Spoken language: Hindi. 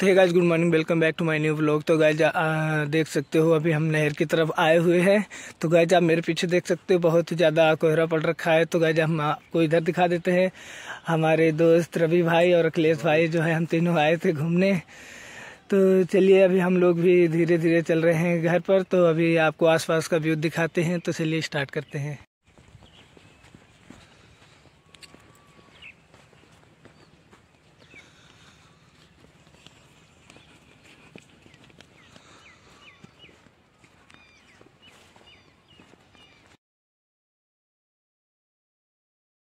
तो guys good morning welcome back to my new blog तो गाइज देख सकते हो अभी हम नहर की तरफ आए हुए हैं तो गाइज आप मेरे पीछे देख सकते हो बहुत ही ज़्यादा कोहरा पड़ रखा है तो गाइज हम आपको इधर दिखा देते हैं हमारे दोस्त रवि भाई और अखिलेश भाई जो है हम तीनों आए थे घूमने तो चलिए अभी हम लोग भी धीरे धीरे चल रहे हैं घर पर तो अभी आपको आसपास का व्यू दिखाते हैं तो चलिए स्टार्ट करते हैं